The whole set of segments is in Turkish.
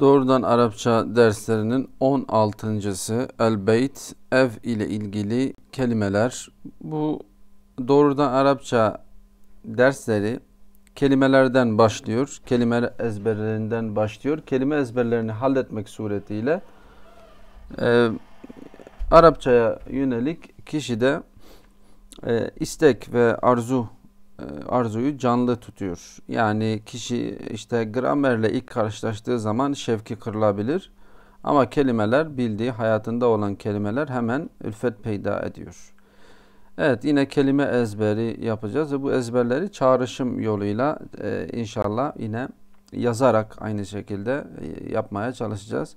Doğrudan Arapça derslerinin 16.sı El Beyt ev ile ilgili kelimeler. Bu doğrudan Arapça dersleri kelimelerden başlıyor. Kelime ezberlerinden başlıyor. Kelime ezberlerini halletmek suretiyle e, Arapçaya yönelik kişide e, istek ve arzu e, arzuyu canlı tutuyor. Yani kişi işte gramerle ilk karşılaştığı zaman şevki kırılabilir. Ama kelimeler bildiği hayatında olan kelimeler hemen ülfet peyda ediyor. Evet yine kelime ezberi yapacağız ve bu ezberleri çağrışım yoluyla e, inşallah yine yazarak aynı şekilde e, yapmaya çalışacağız.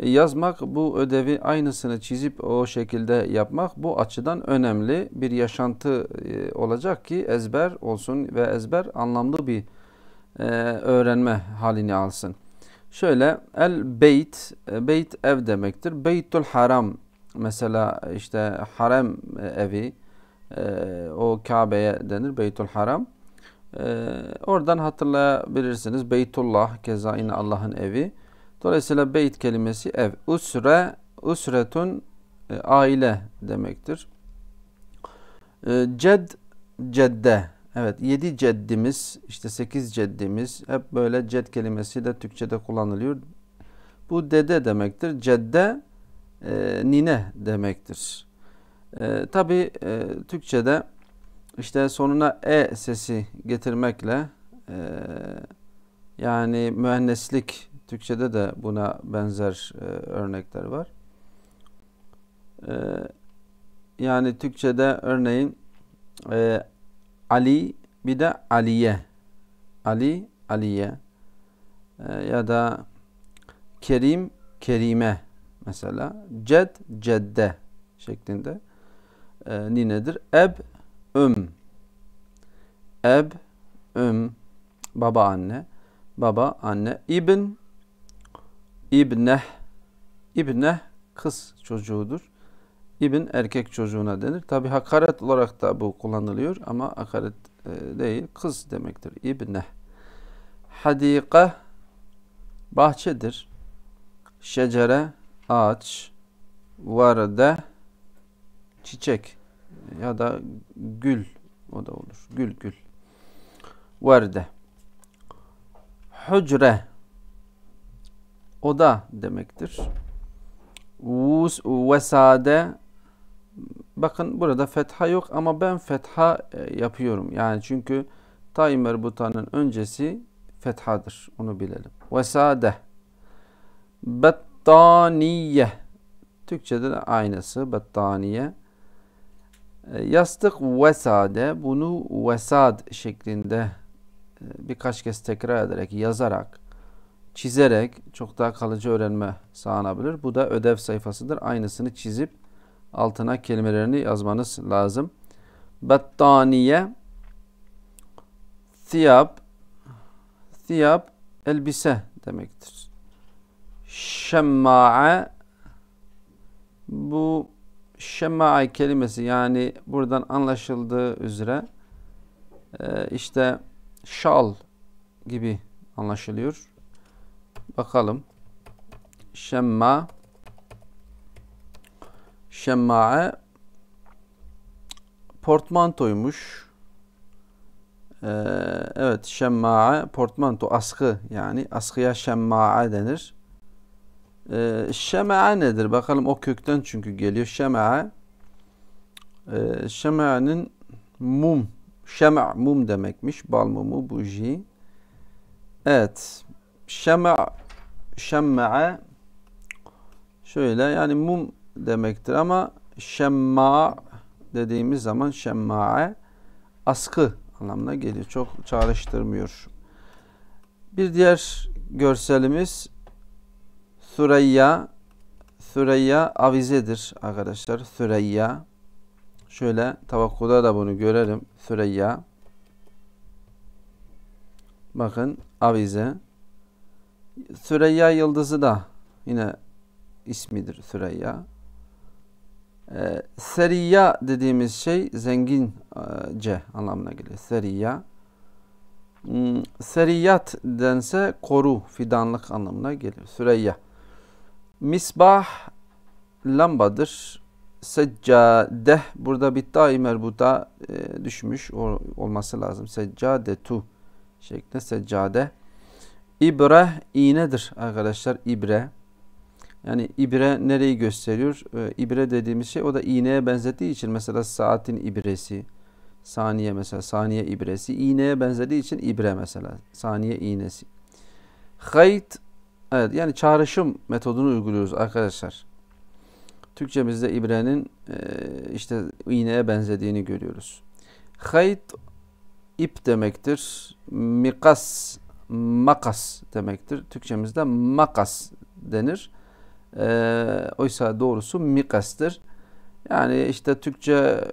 E, yazmak bu ödevi aynısını çizip o şekilde yapmak bu açıdan önemli bir yaşantı e, olacak ki ezber olsun ve ezber anlamlı bir e, öğrenme halini alsın. Şöyle el beyt, beyt ev demektir. Beytul haram mesela işte harem evi o Kabe'ye denir Beytul haram. Oradan hatırlayabilirsiniz Beytullah keza yine Allah'ın evi. Dolayısıyla beyt kelimesi ev. Usre, usretun e, aile demektir. E, cedd cedde. Evet yedi ceddimiz, işte sekiz ceddimiz hep böyle cedd kelimesi de Türkçe'de kullanılıyor. Bu dede demektir. Cedde e, nine demektir. E, Tabi e, Türkçe'de işte sonuna e sesi getirmekle e, yani mühendislik Türkçe'de de buna benzer e, örnekler var. E, yani Türkçe'de örneğin e, Ali bir de Aliye. Ali, Aliye. E, ya da Kerim, Kerime mesela. Ced, Cedde şeklinde e, ninedir. Eb, Üm. Eb, Üm. Baba, anne. Baba, anne. İbn, İbne İbne kız çocuğudur. İbn erkek çocuğuna denir. Tabi hakaret olarak da bu kullanılıyor ama hakaret e, değil kız demektir. İbne. Hadika bahçedir. Şecere ağaç. Varde çiçek ya da gül o da olur. Gül gül. Varde. Hücre oda demektir. Vus vesade bakın burada fetha yok ama ben fetha e, yapıyorum. Yani çünkü timer butanın öncesi fethadır. Onu bilelim. Vesade bettaniye Türkçe'de de aynısı bettaniye e, yastık vesade bunu vesad şeklinde e, birkaç kez tekrar ederek yazarak çizerek çok daha kalıcı öğrenme sağlanabilir. Bu da ödev sayfasıdır. Aynısını çizip altına kelimelerini yazmanız lazım. Battaniye Thiyab Thiyab elbise demektir. Şemma'a bu şemma'a kelimesi yani buradan anlaşıldığı üzere e, işte şal gibi anlaşılıyor. Bakalım. Şemma Şemmae portmantoymuş. Ee, evet şemmae portmanto askı yani askıya şemmae denir. Ee, şemae nedir? Bakalım o kökten çünkü geliyor. Şemae ee, şemanın mum şema mum demekmiş. Bal mumu buji. Evet. Şema şemme'e şöyle yani mum demektir ama şemma dediğimiz zaman şemma'e askı anlamına geliyor. Çok çağrıştırmıyor. Bir diğer görselimiz Süreyya Süreyya avizedir arkadaşlar. Süreyya şöyle tavakkuda da bunu görelim. Süreyya bakın avize Süreyya Yıldızı da yine ismidir Süreyya. E, seriya dediğimiz şey zengince anlamına gelir. Seriya. Hmm, Seriyat dense koru, fidanlık anlamına gelir. Süreyya. Misbah lambadır. Seccade burada bir da'i merbuta e, düşmüş o, olması lazım. tu şeklinde seccade İbre iğnedir arkadaşlar. İbre. Yani ibre nereyi gösteriyor? Ee, ibre dediğimiz şey o da iğneye benzettiği için mesela saatin ibresi, saniye mesela saniye ibresi iğneye benzediği için ibre mesela saniye iğnesi. Hayt evet yani çağrışım metodunu uyguluyoruz arkadaşlar. Türkçemizde ibrenin e, işte iğneye benzediğini görüyoruz. Hayt ip demektir. Mikas makas demektir. Türkçemizde makas denir. E, oysa doğrusu mikastır. Yani işte Türkçe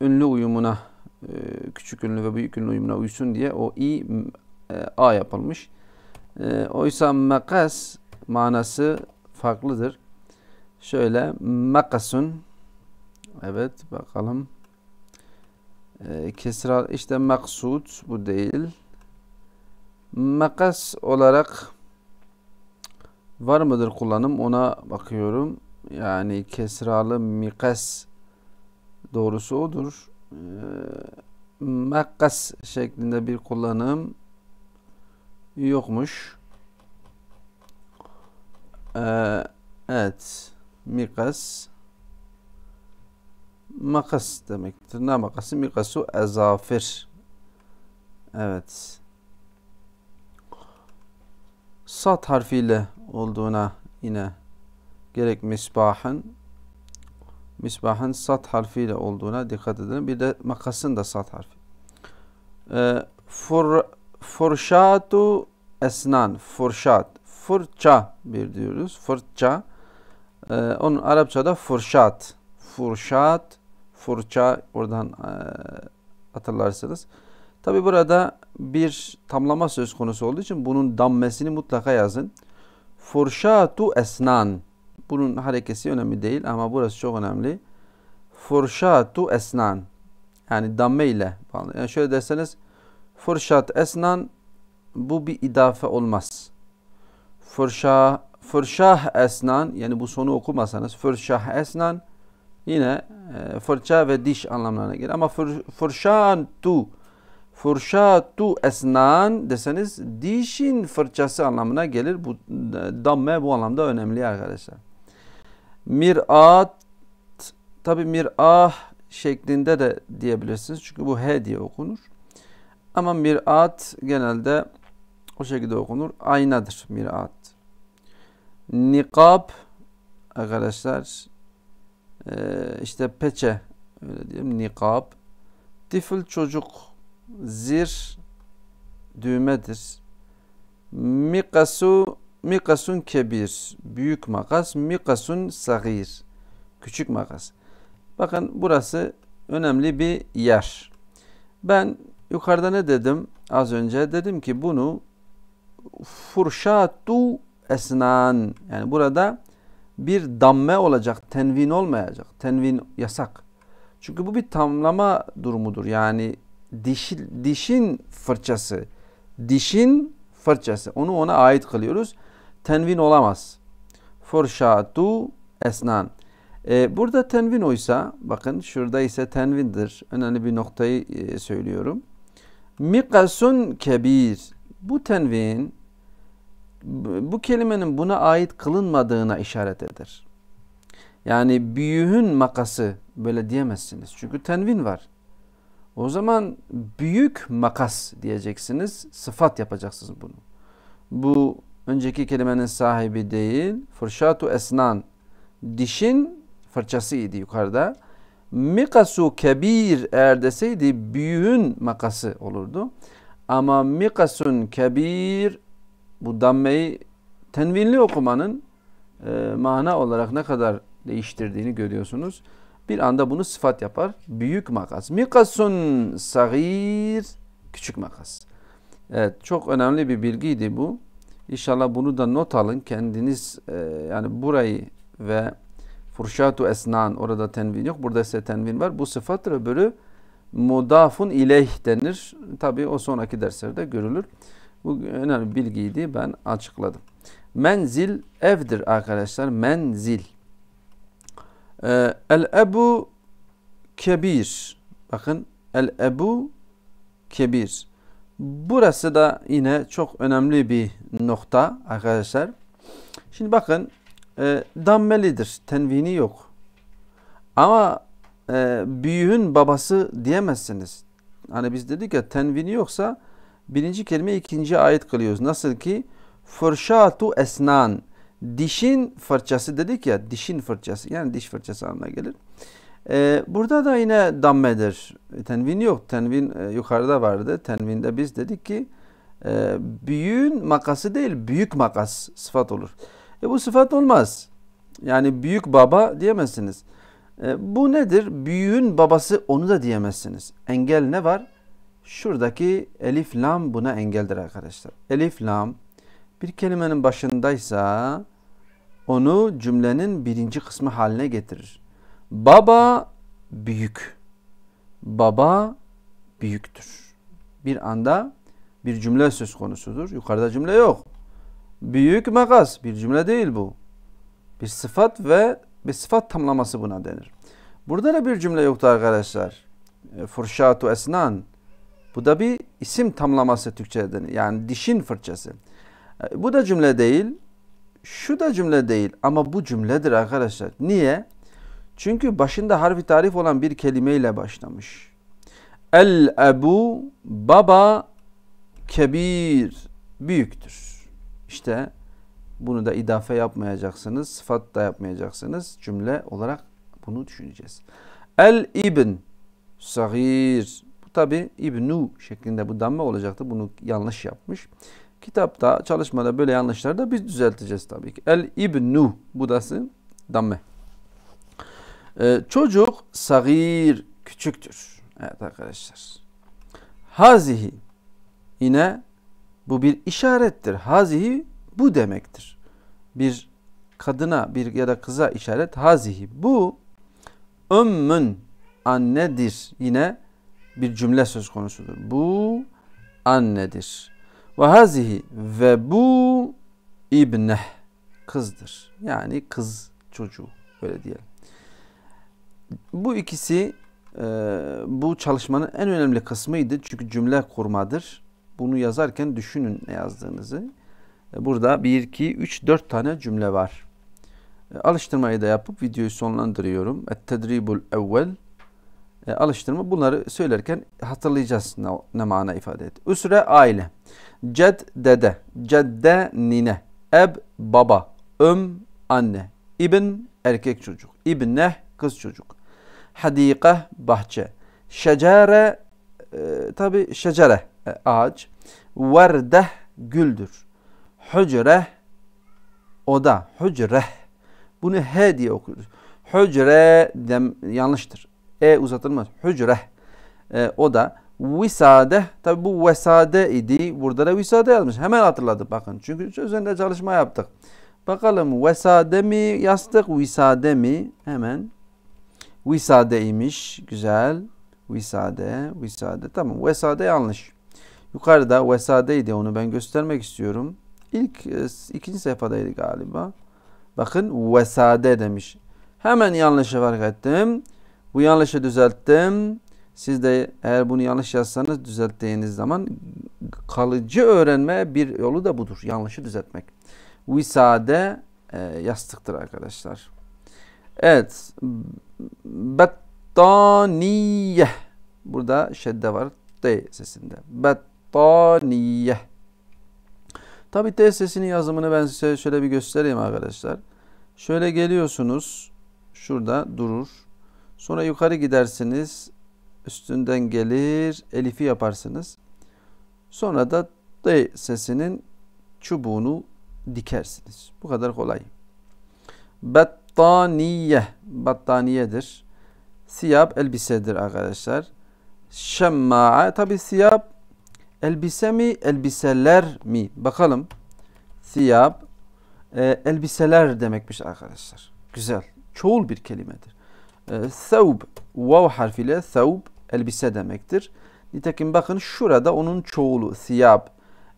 ünlü uyumuna e, küçük ünlü ve büyük ünlü uyumuna uysun diye o i e, a yapılmış. E, oysa makas manası farklıdır. Şöyle makasun evet bakalım e, kesra işte maksut bu değil Makas olarak var mıdır kullanım ona bakıyorum. Yani kesralı mikas doğrusu odur. E, şeklinde bir kullanım yokmuş. Ee, evet. Mikas makas demektir. Ne makası? Mikasu ezafir. Evet sat harfiyle olduğuna yine gerek misbahın misbahın sat harfiyle olduğuna dikkat edin. Bir de makasın da sat harfi. E, fur, furşatu esnan. Furşat. Fırça bir diyoruz. Fırça. E, ee, onun Arapçada furşat, Furşat. Furça. Oradan e, hatırlarsınız. Tabi burada bir tamlama söz konusu olduğu için bunun dammesini mutlaka yazın. Furşatu esnan. Bunun harekesi önemli değil ama burası çok önemli. Furşatu esnan. Yani damme ile Yani şöyle derseniz fırşat esnan bu bir idafe olmaz. Fırşa fırşah esnan yani bu sonu okumasanız fırşah esnan yine e, fırça ve diş anlamlarına gelir. Ama fır, fırşan tu Furşatu esnan deseniz dişin fırçası anlamına gelir. Bu e, damme bu anlamda önemli arkadaşlar. Mirat tabi mirah şeklinde de diyebilirsiniz. Çünkü bu he diye okunur. Ama mirat genelde o şekilde okunur. Aynadır mirat. Nikab arkadaşlar e, işte peçe öyle diyelim nikab. Tifl çocuk zir düğmedir. Mikasu mikasun kebir büyük makas, mikasun sagir küçük makas. Bakın burası önemli bir yer. Ben yukarıda ne dedim az önce? Dedim ki bunu furşatu esnan yani burada bir damme olacak, tenvin olmayacak. Tenvin yasak. Çünkü bu bir tamlama durumudur. Yani diş, dişin fırçası. Dişin fırçası. Onu ona ait kılıyoruz. Tenvin olamaz. Fırşatu esnan. E, burada tenvin oysa, bakın şurada ise tenvindir. Önemli bir noktayı e, söylüyorum. Mikasun kebir. Bu tenvin bu kelimenin buna ait kılınmadığına işaret eder. Yani büyüğün makası böyle diyemezsiniz. Çünkü tenvin var. O zaman büyük makas diyeceksiniz. Sıfat yapacaksınız bunu. Bu önceki kelimenin sahibi değil. Fırşatu esnan. Dişin fırçası idi yukarıda. Mikasu kebir eğer deseydi büyüğün makası olurdu. Ama mikasun kebir bu dammeyi tenvinli okumanın e, mana olarak ne kadar değiştirdiğini görüyorsunuz bir anda bunu sıfat yapar. Büyük makas. Mikasun sagir. Küçük makas. Evet çok önemli bir bilgiydi bu. İnşallah bunu da not alın. Kendiniz e, yani burayı ve furşatu esnan orada tenvin yok. Burada ise tenvin var. Bu sıfatla bölü mudafun ileyh denir. Tabi o sonraki derslerde görülür. Bu önemli bilgiydi. Ben açıkladım. Menzil evdir arkadaşlar. Menzil. Ee, el ebu kebir. Bakın el ebu kebir. Burası da yine çok önemli bir nokta arkadaşlar. Şimdi bakın e, dammelidir. Tenvini yok. Ama e, büyüğün babası diyemezsiniz. Hani biz dedik ya tenvini yoksa birinci kelime ikinci ayet kılıyoruz. Nasıl ki fırşatu esnan dişin fırçası dedik ya dişin fırçası yani diş fırçası anlamına gelir. Ee, burada da yine dammedir. Tenvin yok. Tenvin e, yukarıda vardı. Tenvinde biz dedik ki e, büyüğün makası değil büyük makas sıfat olur. E, bu sıfat olmaz. Yani büyük baba diyemezsiniz. E, bu nedir? Büyüğün babası onu da diyemezsiniz. Engel ne var? Şuradaki elif lam buna engeldir arkadaşlar. Elif lam bir kelimenin başındaysa onu cümlenin birinci kısmı haline getirir. Baba büyük. Baba büyüktür. Bir anda bir cümle söz konusudur. Yukarıda cümle yok. Büyük makas bir cümle değil bu. Bir sıfat ve bir sıfat tamlaması buna denir. Burada da bir cümle yoktu arkadaşlar. E, Fırşatu esnan. Bu da bir isim tamlaması Türkçe'de denir. Yani dişin fırçası. E, bu da cümle değil şu da cümle değil ama bu cümledir arkadaşlar. Niye? Çünkü başında harfi tarif olan bir kelimeyle başlamış. El ebu baba kebir büyüktür. İşte bunu da idafe yapmayacaksınız, sıfat da yapmayacaksınız. Cümle olarak bunu düşüneceğiz. El ibn sagir. Bu tabi ibnu şeklinde bu damla olacaktı. Bunu yanlış yapmış. Kitapta, çalışmada böyle yanlışları da biz düzelteceğiz tabii ki. El ibnu budası damme. Ee, çocuk sagir küçüktür. Evet arkadaşlar. Hazihi yine bu bir işarettir. Hazihi bu demektir. Bir kadına bir ya da kıza işaret hazihi. Bu ümmün annedir. Yine bir cümle söz konusudur. Bu annedir. Ve hazihi ve bu ibneh kızdır. Yani kız çocuğu öyle diyelim. Bu ikisi e, bu çalışmanın en önemli kısmıydı. Çünkü cümle kurmadır. Bunu yazarken düşünün ne yazdığınızı. E, burada 1, 2, 3, 4 tane cümle var. E, alıştırmayı da yapıp videoyu sonlandırıyorum. Et-tedribul evvel e, alıştırma bunları söylerken hatırlayacağız ne, ne mana ifade et. Üsre aile. Ced dede. Cedde nine. Eb baba. öm anne. İbn erkek çocuk. İbne kız çocuk. Hadike bahçe. Şecere e, tabi şecere e, ağaç. Verdeh güldür. Hücre oda. Hücre. Bunu he diye okuyoruz. Hücre dem, yanlıştır. E uzatılmaz. Hücre. E, o da visade. Tabi bu vesade idi. Burada da visade yazmış. Hemen hatırladık bakın. Çünkü üzerinde çalışma yaptık. Bakalım vesade mi yastık visade mi? Hemen. Visadeymiş. Güzel. Visade. Visade. Tamam. Vesade yanlış. Yukarıda vesadeydi. Onu ben göstermek istiyorum. İlk e, ikinci sayfadaydı galiba. Bakın vesade demiş. Hemen yanlışı fark ettim. Bu yanlışı düzelttim. Siz de eğer bunu yanlış yazsanız düzelttiğiniz zaman kalıcı öğrenme bir yolu da budur. Yanlışı düzeltmek. Visade e, yastıktır arkadaşlar. Evet. Bettaniye. Burada şedde var. D sesinde. Bettaniye. Tabi T sesinin yazımını ben size şöyle bir göstereyim arkadaşlar. Şöyle geliyorsunuz. Şurada durur. Sonra yukarı gidersiniz. Üstünden gelir. Elifi yaparsınız. Sonra da D sesinin çubuğunu dikersiniz. Bu kadar kolay. Battaniye. Battaniyedir. Siyap elbisedir arkadaşlar. Şemma'a. Tabi siyap elbise mi elbiseler mi? Bakalım. Siyap e, elbiseler demekmiş arkadaşlar. Güzel. Çoğul bir kelimedir. E, sevb, vav harfiyle sevb elbise demektir. Nitekim bakın şurada onun çoğulu siyab.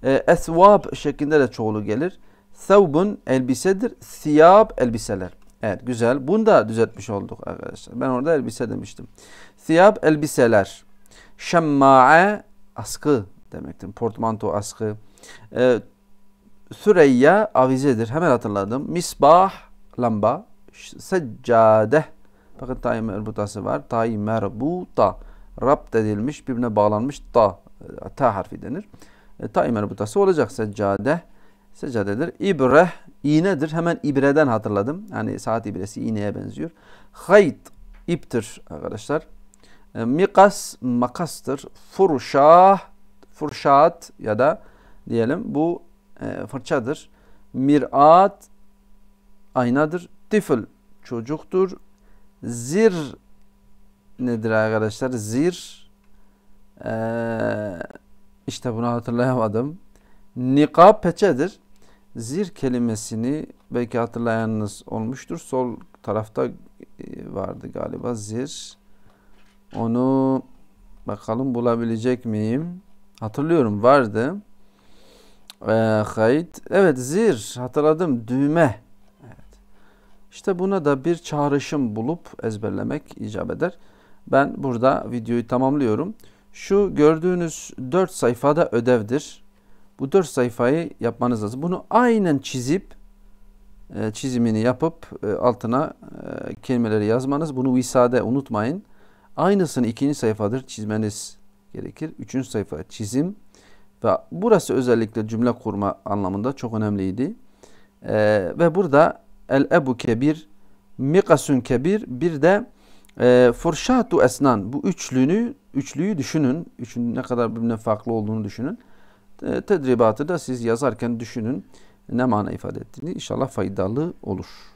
E, esvab şeklinde de çoğulu gelir. Sevbun elbisedir. Siyab elbiseler. Evet güzel. Bunu da düzeltmiş olduk arkadaşlar. Ben orada elbise demiştim. Siyab elbiseler. Şemma'e askı demektir. Portmanto askı. E, Süreyya avizedir. Hemen hatırladım. Misbah lamba. Seccadeh Bakın ta'yı merbutası var. Ta'yı merbuta. Rapt edilmiş, birbirine bağlanmış ta. E, ta harfi denir. E, ta'yı merbutası olacak. Seccade. Seccadedir. İbre. iğnedir. Hemen ibreden hatırladım. Yani saat ibresi iğneye benziyor. Hayt. iptir arkadaşlar. E, mikas. Makastır. Furşah. Furşat ya da diyelim bu e, fırçadır. Mirat aynadır. Tifl çocuktur. Zir nedir arkadaşlar? Zir ee, işte bunu hatırlayamadım. Nikab peçedir. Zir kelimesini belki hatırlayanınız olmuştur. Sol tarafta e, vardı galiba zir. Onu bakalım bulabilecek miyim? Hatırlıyorum vardı. Ee, hayt. Evet zir hatırladım düğme. İşte buna da bir çağrışım bulup ezberlemek icap eder. Ben burada videoyu tamamlıyorum. Şu gördüğünüz 4 sayfada ödevdir. Bu 4 sayfayı yapmanız lazım. Bunu aynen çizip e, çizimini yapıp e, altına e, kelimeleri yazmanız. Bunu visade unutmayın. Aynısını ikinci sayfadır çizmeniz gerekir. Üçüncü sayfa çizim ve burası özellikle cümle kurma anlamında çok önemliydi. Ee, ve burada el ebu kebir, mikasun kebir, bir de e, fırşatu esnan. Bu üçlünü, üçlüyü düşünün. Üçünün ne kadar birbirinden farklı olduğunu düşünün. E, tedribatı da siz yazarken düşünün ne mana ifade ettiğini. inşallah faydalı olur.